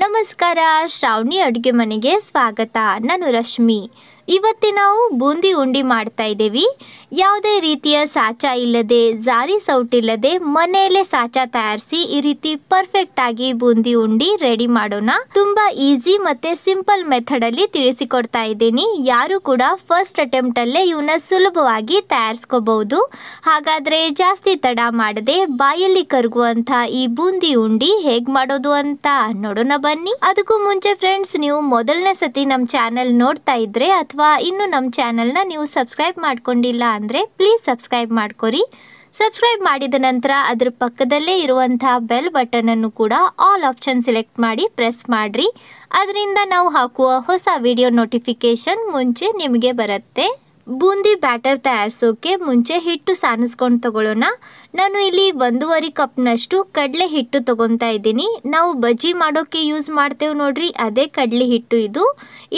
ನಮಸ್ಕಾರ ಶ್ರಾವಣಿ ಅಡುಗೆ ಮನೆಗೆ ಸ್ವಾಗತ ನಾನು ರಶ್ಮಿ ಇವತ್ತಿ ನಾವು ಬೂಂದಿ ಉಂಡಿ ಮಾಡ್ತಾ ಇದ್ದೀವಿ ಯಾವುದೇ ರೀತಿಯ ಸಾಚ ಇಲ್ಲದೆ ಜಾರಿ ಸೌಟ್ ಇಲ್ಲದೆ ಮನೆಯಲ್ಲೇ ಸಾಚ ತಯಾರಿಸಿ ಈ ರೀತಿ ಪರ್ಫೆಕ್ಟ್ ಆಗಿ ಬೂಂದಿ ಉಂಡಿ ರೆಡಿ ಮಾಡೋಣ ತುಂಬಾ ಈಸಿ ಮತ್ತೆ ಸಿಂಪಲ್ ಮೆಥಡ್ ಅಲ್ಲಿ ತಿಳಿಸಿಕೊಡ್ತಾ ಇದ್ದೀನಿ ಯಾರು ಕೂಡ ಫಸ್ಟ್ ಅಟೆಂಪ್ಟ್ ಅಲ್ಲೇ ಇವನ್ನ ಸುಲಭವಾಗಿ ತಯಾರಿಸ್ಕೋಬಹುದು ಹಾಗಾದ್ರೆ ಜಾಸ್ತಿ ತಡ ಮಾಡದೆ ಬಾಯಲ್ಲಿ ಕರಗುವಂತ ಈ ಬೂಂದಿ ಉಂಡಿ ಹೇಗ್ ಮಾಡೋದು ಅಂತ ನೋಡೋಣ ಬನ್ನಿ ಅದಕ್ಕೂ ಮುಂಚೆ ಫ್ರೆಂಡ್ಸ್ ನೀವು ಮೊದಲನೇ ಸತಿ ನಮ್ಮ ಚಾನೆಲ್ ನೋಡ್ತಾ ಇದ್ರೆ ಅಥವಾ ಇನ್ನೂ ನಮ್ಮ ಚಾನಲ್ನ ನೀವು ಸಬ್ಸ್ಕ್ರೈಬ್ ಮಾಡ್ಕೊಂಡಿಲ್ಲ ಅಂದರೆ ಪ್ಲೀಸ್ ಸಬ್ಸ್ಕ್ರೈಬ್ ಮಾಡ್ಕೊರಿ ಸಬ್ಸ್ಕ್ರೈಬ್ ಮಾಡಿದ ನಂತರ ಅದರ ಪಕ್ಕದಲ್ಲೇ ಇರುವಂತಹ ಬೆಲ್ ಬಟನನ್ನು ಕೂಡ ಆಲ್ ಆಪ್ಷನ್ ಸೆಲೆಕ್ಟ್ ಮಾಡಿ ಪ್ರೆಸ್ ಮಾಡಿರಿ ಅದರಿಂದ ನಾವು ಹಾಕುವ ಹೊಸ ವಿಡಿಯೋ ನೋಟಿಫಿಕೇಷನ್ ಮುಂಚೆ ನಿಮಗೆ ಬರುತ್ತೆ ಬೂಂದಿ ಬ್ಯಾಟರ್ ತಯಾರಿಸೋಕ್ಕೆ ಮುಂಚೆ ಹಿಟ್ಟು ಸಾನಿಸ್ಕೊಂಡು ತಗೊಳ್ಳೋಣ ನಾನು ಇಲ್ಲಿ ಒಂದೂವರೆ ಕಪ್ನಷ್ಟು ಕಡಲೆ ಹಿಟ್ಟು ತೊಗೊತಾ ಇದ್ದೀನಿ ನಾವು ಬಜ್ಜಿ ಮಾಡೋಕ್ಕೆ ಯೂಸ್ ಮಾಡ್ತೇವೆ ನೋಡ್ರಿ ಅದೇ ಕಡಲೆ ಹಿಟ್ಟು ಇದು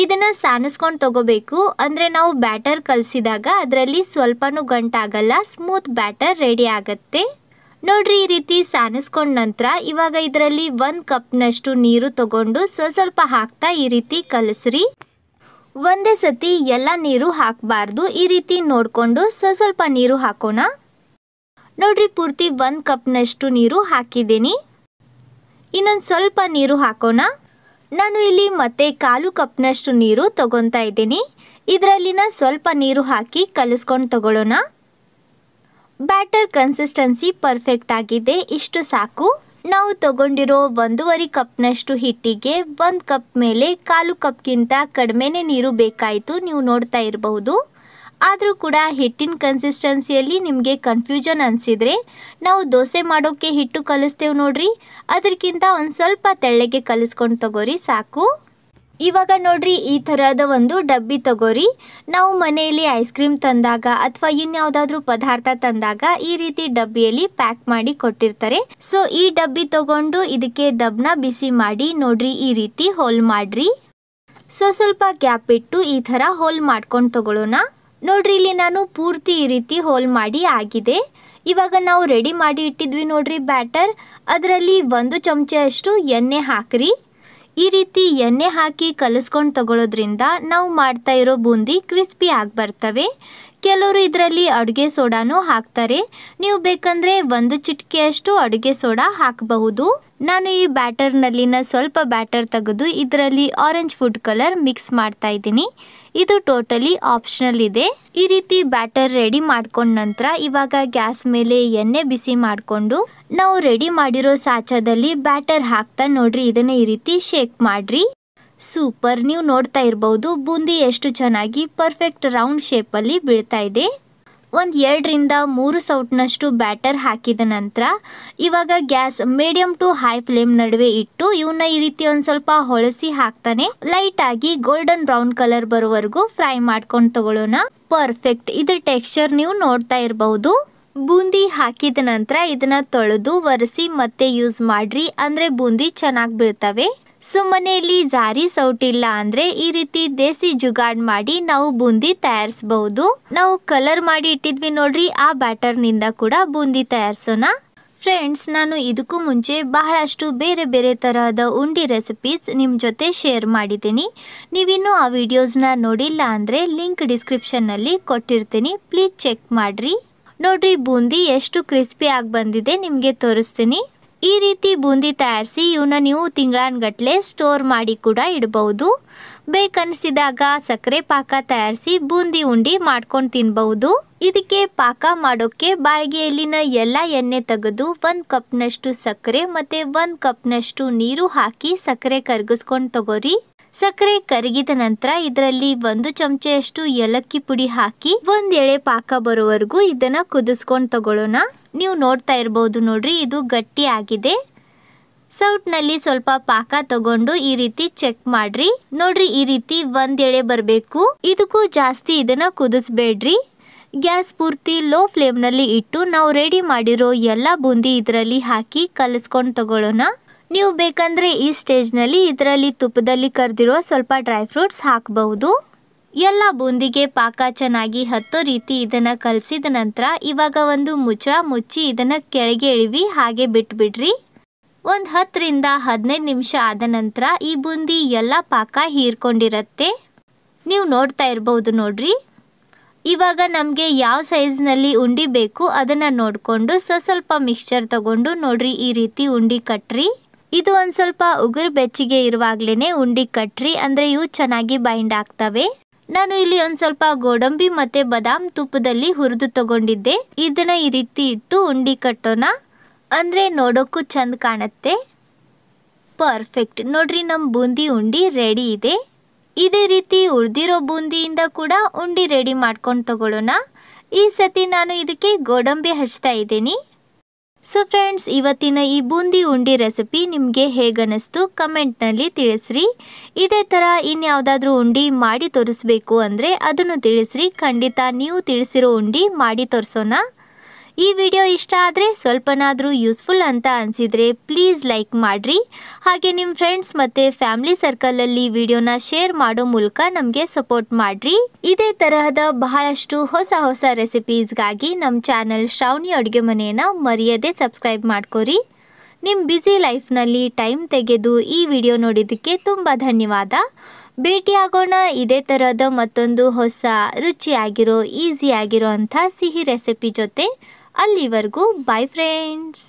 ಇದನ್ನು ಸಾನಿಸ್ಕೊಂಡು ತಗೋಬೇಕು ಅಂದರೆ ನಾವು ಬ್ಯಾಟರ್ ಕಲಸಿದಾಗ ಅದರಲ್ಲಿ ಸ್ವಲ್ಪನೂ ಗಂಟಾಗಲ್ಲ ಸ್ಮೂತ್ ಬ್ಯಾಟರ್ ರೆಡಿ ಆಗುತ್ತೆ ನೋಡ್ರಿ ಈ ರೀತಿ ಸಾನಿಸ್ಕೊಂಡ ನಂತರ ಇವಾಗ ಇದರಲ್ಲಿ ಒಂದು ಕಪ್ನಷ್ಟು ನೀರು ತಗೊಂಡು ಸ್ವಸ್ವಲ್ಪ ಸ್ವಲ್ಪ ಹಾಕ್ತಾ ಈ ರೀತಿ ಕಲಸ್ರಿ ಒಂದೇ ಸತಿ ಎಲ್ಲ ನೀರು ಹಾಕಬಾರ್ದು ಈ ರೀತಿ ನೋಡಿಕೊಂಡು ಸ್ವ ಸ್ವಲ್ಪ ನೀರು ಹಾಕೋಣ ನೋಡ್ರಿ ಪೂರ್ತಿ ಒಂದು ಕಪ್ನಷ್ಟು ನೀರು ಹಾಕಿದ್ದೀನಿ ಇನ್ನೊಂದು ಸ್ವಲ್ಪ ನೀರು ಹಾಕೋಣ ನಾನು ಇಲ್ಲಿ ಮತ್ತೆ ಕಾಲು ಕಪ್ನಷ್ಟು ನೀರು ತಗೊತಾ ಇದ್ದೀನಿ ಇದರಲ್ಲಿನ ಸ್ವಲ್ಪ ನೀರು ಹಾಕಿ ಕಲಿಸ್ಕೊಂಡು ತಗೊಳ್ಳೋಣ ಬ್ಯಾಟರ್ ಕನ್ಸಿಸ್ಟೆನ್ಸಿ ಪರ್ಫೆಕ್ಟ್ ಆಗಿದೆ ಇಷ್ಟು ಸಾಕು ನಾವು ತಗೊಂಡಿರೋ ಒಂದೂವರೆ ಕಪ್ನಷ್ಟು ಹಿಟ್ಟಿಗೆ ಒಂದು ಕಪ್ ಮೇಲೆ ಕಾಲು ಕಪ್ಗಿಂತ ಕಡಿಮೆನೇ ನೀರು ಬೇಕಾಯಿತು ನೀವು ನೋಡ್ತಾ ಇರಬಹುದು ಆದರೂ ಕೂಡ ಹಿಟ್ಟಿನ ಕನ್ಸಿಸ್ಟೆನ್ಸಿಯಲ್ಲಿ ನಿಮಗೆ ಕನ್ಫ್ಯೂಷನ್ ಅನಿಸಿದರೆ ನಾವು ದೋಸೆ ಮಾಡೋಕ್ಕೆ ಹಿಟ್ಟು ಕಲಿಸ್ತೇವೆ ನೋಡ್ರಿ ಅದಕ್ಕಿಂತ ಒಂದು ಸ್ವಲ್ಪ ತೆಳ್ಳಗೆ ಕಲಿಸ್ಕೊಂಡು ತಗೋರಿ ಸಾಕು ಇವಾಗ ನೋಡ್ರಿ ಈ ಥರದ ಒಂದು ಡಬ್ಬಿ ತಗೋರಿ ನಾವು ಮನೆಯಲ್ಲಿ ಐಸ್ ಕ್ರೀಮ್ ತಂದಾಗ ಅಥವಾ ಇನ್ಯಾವುದಾದ್ರೂ ಪದಾರ್ಥ ತಂದಾಗ ಈ ರೀತಿ ಡಬ್ಬಿಯಲ್ಲಿ ಪ್ಯಾಕ್ ಮಾಡಿ ಕೊಟ್ಟಿರ್ತಾರೆ ಸೊ ಈ ಡಬ್ಬಿ ತಗೊಂಡು ಇದಕ್ಕೆ ದಬ್ನ ಬಿಸಿ ಮಾಡಿ ನೋಡ್ರಿ ಈ ರೀತಿ ಹೋಲ್ ಮಾಡ್ರಿ ಸೊ ಸ್ವಲ್ಪ ಗ್ಯಾಪ್ ಇಟ್ಟು ಈ ಥರ ಹೋಲ್ ಮಾಡ್ಕೊಂಡು ತಗೊಳ್ಳೋಣ ನೋಡ್ರಿ ಇಲ್ಲಿ ನಾನು ಪೂರ್ತಿ ಈ ರೀತಿ ಹೋಲ್ ಮಾಡಿ ಆಗಿದೆ ಇವಾಗ ನಾವು ರೆಡಿ ಮಾಡಿ ಇಟ್ಟಿದ್ವಿ ನೋಡ್ರಿ ಬ್ಯಾಟರ್ ಅದರಲ್ಲಿ ಒಂದು ಚಮಚ ಅಷ್ಟು ಎಣ್ಣೆ ಹಾಕ್ರಿ ಈ ರೀತಿ ಎಣ್ಣೆ ಹಾಕಿ ಕಲಿಸ್ಕೊಂಡು ತಗೊಳ್ಳೋದ್ರಿಂದ ನಾವು ಮಾಡ್ತಾ ಇರೋ ಬೂಂದಿ ಕ್ರಿಸ್ಪಿ ಆಗಿ ಬರ್ತವೆ ಕೆಲವರು ಇದರಲ್ಲಿ ಅಡುಗೆ ಸೋಡಾನು ಹಾಕ್ತಾರೆ ನೀವು ಬೇಕಂದ್ರೆ ಒಂದು ಚಿಟಿಕೆಯಷ್ಟು ಅಡುಗೆ ಸೋಡಾ ಹಾಕಬಹುದು ನಾನು ಈ ಬ್ಯಾಟರ್ನಲ್ಲಿನ ಸ್ವಲ್ಪ ಬ್ಯಾಟರ್ ತೆಗೆದು ಇದರಲ್ಲಿ ಆರೆಂಜ್ ಫುಡ್ ಕಲರ್ ಮಿಕ್ಸ್ ಮಾಡ್ತಾ ಇದ್ದೀನಿ ಇದು ಟೋಟಲಿ ಆಪ್ಷನಲ್ ಇದೆ ಈ ರೀತಿ ಬ್ಯಾಟರ್ ರೆಡಿ ಮಾಡ್ಕೊಂಡ ನಂತರ ಇವಾಗ ಗ್ಯಾಸ್ ಮೇಲೆ ಎಣ್ಣೆ ಬಿಸಿ ಮಾಡಿಕೊಂಡು ನಾವು ರೆಡಿ ಮಾಡಿರೋ ಸಾಚದಲ್ಲಿ ಬ್ಯಾಟರ್ ಹಾಕ್ತಾ ನೋಡ್ರಿ ಇದನ್ನ ಈ ರೀತಿ ಶೇಕ್ ಮಾಡ್ರಿ ಸೂಪರ್ ನೀವು ನೋಡ್ತಾ ಇರಬಹುದು ಬೂಂದಿ ಎಷ್ಟು ಚೆನ್ನಾಗಿ ಪರ್ಫೆಕ್ಟ್ ರೌಂಡ್ ಶೇಪಲ್ಲಿ ಬೀಳ್ತಾ ಇದೆ ಒಂದು ಎರಡರಿಂದ ಮೂರು ಸೌಟ್ನಷ್ಟು ಬ್ಯಾಟರ್ ಹಾಕಿದ ನಂತರ ಇವಾಗ gas medium to high flame ನಡುವೆ ಇಟ್ಟು ಇವನ್ನ ಈ ರೀತಿ ಒಂದು ಸ್ವಲ್ಪ ಹೊಳಸಿ ಹಾಕ್ತಾನೆ ಲೈಟ್ ಆಗಿ ಗೋಲ್ಡನ್ ಬ್ರೌನ್ ಕಲರ್ ಬರೋವರೆಗೂ ಫ್ರೈ ಮಾಡ್ಕೊಂಡು ತಗೊಳ್ಳೋಣ ಪರ್ಫೆಕ್ಟ್ ಇದ್ರ ಟೆಕ್ಸ್ಚರ್ ನೀವು ನೋಡ್ತಾ ಇರಬಹುದು ಬೂಂದಿ ಹಾಕಿದ ನಂತರ ಇದನ್ನ ತೊಳೆದು ಒರೆಸಿ ಮತ್ತೆ ಯೂಸ್ ಮಾಡ್ರಿ ಅಂದ್ರೆ ಬೂಂದಿ ಚೆನ್ನಾಗಿ ಬೀಳ್ತವೆ ಸುಮ್ಮನೆಯಲ್ಲಿ ಜಾರಿ ಸೌಟಿಲ್ಲ ಅಂದರೆ ಈ ರೀತಿ ದೇಸಿ ಜುಗಾಡ್ ಮಾಡಿ ನಾವು ಬೂಂದಿ ತಯಾರಿಸಬಹುದು ನಾವು ಕಲರ್ ಮಾಡಿ ಇಟ್ಟಿದ್ವಿ ನೋಡ್ರಿ ಆ ಬ್ಯಾಟರ್ನಿಂದ ಕೂಡ ಬೂಂದಿ ತಯಾರಿಸೋಣ ಫ್ರೆಂಡ್ಸ್ ನಾನು ಇದಕ್ಕೂ ಮುಂಚೆ ಬಹಳಷ್ಟು ಬೇರೆ ಬೇರೆ ತರಹದ ಉಂಡಿ ರೆಸಿಪೀಸ್ ನಿಮ್ಮ ಜೊತೆ ಶೇರ್ ಮಾಡಿದ್ದೀನಿ ನೀವಿನ್ನೂ ಆ ವಿಡಿಯೋಸ್ನ ನೋಡಿಲ್ಲ ಅಂದರೆ ಲಿಂಕ್ ಡಿಸ್ಕ್ರಿಪ್ಷನ್ನಲ್ಲಿ ಕೊಟ್ಟಿರ್ತೀನಿ ಪ್ಲೀಸ್ ಚೆಕ್ ಮಾಡಿರಿ ನೋಡ್ರಿ ಬೂಂದಿ ಎಷ್ಟು ಆಗಿ ಬಂದಿದೆ ನಿಮಗೆ ತೋರಿಸ್ತೀನಿ ಈ ರೀತಿ ಬೂಂದಿ ತಯಾರಿಸಿ ಇವನ್ನ ನೀವು ತಿಂಗಳಾನ್ಗಟ್ಟಲೆ ಸ್ಟೋರ್ ಮಾಡಿ ಕೂಡ ಇಡಬಹುದು ಬೇಕನ್ನಿಸಿದಾಗ ಸಕ್ಕರೆ ಪಾಕ ತಯಾರಿಸಿ ಬೂಂದಿ ಉಂಡಿ ಮಾಡ್ಕೊಂಡು ತಿನ್ಬಹುದು ಇದಕ್ಕೆ ಪಾಕ ಮಾಡೋಕ್ಕೆ ಬಾಳ್ಗೆಯಲ್ಲಿನ ಎಲ್ಲ ಎಣ್ಣೆ ತೆಗೆದು ಒಂದು ಕಪ್ನಷ್ಟು ಸಕ್ಕರೆ ಮತ್ತು ಒಂದು ಕಪ್ನಷ್ಟು ನೀರು ಹಾಕಿ ಸಕ್ಕರೆ ಕರಗಿಸ್ಕೊಂಡು ತಗೋರಿ ಸಕ್ಕರೆ ಕರಗಿದ ನಂತರ ಇದರಲ್ಲಿ ಒಂದು ಚಮಚೆಯಷ್ಟು ಏಲಕ್ಕಿ ಪುಡಿ ಹಾಕಿ ಒಂದ್ ಎಳೆ ಪಾಕ ಬರೋವರೆಗೂ ಇದನ್ನ ಕುದಿಸ್ಕೊಂಡು ತಗೊಳ್ಳೋಣ ನೀವು ನೋಡ್ತಾ ಇರ್ಬೋದು ನೋಡ್ರಿ ಇದು ಗಟ್ಟಿ ಆಗಿದೆ ಸೌಟ್ನಲ್ಲಿ ಸ್ವಲ್ಪ ಪಾಕ ತಗೊಂಡು ಈ ರೀತಿ ಚೆಕ್ ಮಾಡ್ರಿ ನೋಡ್ರಿ ಈ ರೀತಿ ಒಂದ್ ಎಳೆ ಬರಬೇಕು ಇದಕ್ಕೂ ಜಾಸ್ತಿ ಇದನ್ನ ಕುದಿಸ್ಬೇಡ್ರಿ ಗ್ಯಾಸ್ ಪೂರ್ತಿ ಲೋ ಫ್ಲೇಮ್ನಲ್ಲಿ ಇಟ್ಟು ನಾವು ರೆಡಿ ಮಾಡಿರೋ ಎಲ್ಲ ಬೂಂದಿ ಇದರಲ್ಲಿ ಹಾಕಿ ಕಲಸ್ಕೊಂಡು ತಗೊಳ್ಳೋಣ ನೀವು ಬೇಕಂದ್ರೆ ಈ ಸ್ಟೇಜ್ನಲ್ಲಿ ಇದರಲ್ಲಿ ತುಪ್ಪದಲ್ಲಿ ಕರೆದಿರೋ ಸ್ವಲ್ಪ ಡ್ರೈ ಫ್ರೂಟ್ಸ್ ಹಾಕಬಹುದು ಎಲ್ಲ ಬೂಂದಿಗೆ ಪಾಕ ಚೆನ್ನಾಗಿ ಹತ್ತೋ ರೀತಿ ಇದನ್ನು ಕಲಸಿದ ನಂತರ ಇವಾಗ ಒಂದು ಮುಚ್ಚಳ ಮುಚ್ಚಿ ಇದನ್ನು ಕೆಳಗೆ ಇಳಿವಿ ಹಾಗೆ ಬಿಟ್ಬಿಡ್ರಿ ಒಂದು ಹತ್ತರಿಂದ ಹದಿನೈದು ನಿಮಿಷ ಆದ ನಂತರ ಈ ಬೂಂದಿ ಎಲ್ಲ ಪಾಕ ಹೀರ್ಕೊಂಡಿರತ್ತೆ ನೀವು ನೋಡ್ತಾ ಇರ್ಬೋದು ನೋಡ್ರಿ ಇವಾಗ ನಮಗೆ ಯಾವ ಸೈಜ್ನಲ್ಲಿ ಉಂಡಿ ಬೇಕು ಅದನ್ನು ನೋಡಿಕೊಂಡು ಸ್ವಸ್ವಲ್ಪ ಸ್ವಲ್ಪ ಮಿಕ್ಸ್ಚರ್ ತಗೊಂಡು ನೋಡ್ರಿ ಈ ರೀತಿ ಉಂಡಿ ಕಟ್ರಿ ಇದು ಒಂದು ಸ್ವಲ್ಪ ಉಗುರು ಬೆಚ್ಚಿಗೆ ಇರುವಾಗಲೇ ಉಂಡಿ ಕಟ್ರಿ ಅಂದರೆ ಇವು ಚೆನ್ನಾಗಿ ಬೈಂಡ್ ಆಗ್ತವೆ ನಾನು ಇಲ್ಲಿ ಒಂದು ಸ್ವಲ್ಪ ಗೋಡಂಬಿ ಮತ್ತು ಬದಾಮ್ ತುಪ್ಪದಲ್ಲಿ ಹುರಿದು ತಗೊಂಡಿದ್ದೆ ಇದನ್ನು ಈ ರೀತಿ ಇಟ್ಟು ಉಂಡಿ ಕಟ್ಟೋಣ ಅಂದರೆ ನೋಡೋಕ್ಕೂ ಚೆಂದ ಕಾಣುತ್ತೆ ಪರ್ಫೆಕ್ಟ್ ನೋಡ್ರಿ ನಮ್ಮ ಬೂಂದಿ ಉಂಡಿ ರೆಡಿ ಇದೆ ಇದೇ ರೀತಿ ಉಳಿದಿರೋ ಬೂಂದಿಯಿಂದ ಕೂಡ ಉಂಡಿ ರೆಡಿ ಮಾಡ್ಕೊಂಡು ತಗೊಳ್ಳೋಣ ಈ ಸತಿ ನಾನು ಇದಕ್ಕೆ ಗೋಡಂಬಿ ಹಚ್ತಾ ಇದ್ದೀನಿ ಸೊ ಫ್ರೆಂಡ್ಸ್ ಇವತ್ತಿನ ಈ ಬೂಂದಿ ಉಂಡಿ ರೆಸಿಪಿ ನಿಮಗೆ ಹೇಗನ್ನಿಸ್ತು ಕಮೆಂಟ್ನಲ್ಲಿ ತಿಳಿಸ್ರಿ ಇದೇ ಥರ ಇನ್ಯಾವುದಾದ್ರೂ ಉಂಡಿ ಮಾಡಿ ತೋರಿಸ್ಬೇಕು ಅಂದರೆ ಅದನ್ನು ತಿಳಿಸ್ರಿ ಖಂಡಿತ ನೀವು ತಿಳಿಸಿರೋ ಉಂಡಿ ಮಾಡಿ ತೋರಿಸೋಣ ಈ ವಿಡಿಯೋ ಇಷ್ಟ ಆದರೆ ಸ್ವಲ್ಪನಾದರೂ ಯೂಸ್ಫುಲ್ ಅಂತ ಅನಿಸಿದರೆ ಪ್ಲೀಸ್ ಲೈಕ್ ಮಾಡಿರಿ ಹಾಗೆ ನಿಮ್ಮ ಫ್ರೆಂಡ್ಸ್ ಮತ್ತು ಫ್ಯಾಮಿಲಿ ಸರ್ಕಲಲ್ಲಿ ವಿಡಿಯೋನ ಶೇರ್ ಮಾಡೋ ಮೂಲಕ ನಮಗೆ ಸಪೋರ್ಟ್ ಮಾಡಿರಿ ಇದೇ ತರಹದ ಬಹಳಷ್ಟು ಹೊಸ ಹೊಸ ರೆಸಿಪೀಸ್ಗಾಗಿ ನಮ್ಮ ಚಾನಲ್ ಶ್ರಾವಣಿ ಅಡುಗೆ ಮನೆಯನ್ನು ಮರೆಯದೆ ಸಬ್ಸ್ಕ್ರೈಬ್ ಮಾಡ್ಕೋರಿ ನಿಮ್ಮ ಬ್ಯುಸಿ ಲೈಫ್ನಲ್ಲಿ ಟೈಮ್ ತೆಗೆದು ಈ ವಿಡಿಯೋ ನೋಡಿದ್ದಕ್ಕೆ ತುಂಬ ಧನ್ಯವಾದ ಭೇಟಿಯಾಗೋಣ ಇದೇ ತರಹದ ಮತ್ತೊಂದು ಹೊಸ ರುಚಿಯಾಗಿರೋ ಈಸಿಯಾಗಿರೋ ಅಂಥ ಸಿಹಿ ರೆಸಿಪಿ ಜೊತೆ ಅಲ್ಲಿವರೆಗೂ ಬೈ ಫ್ರೆಂಡ್ಸ್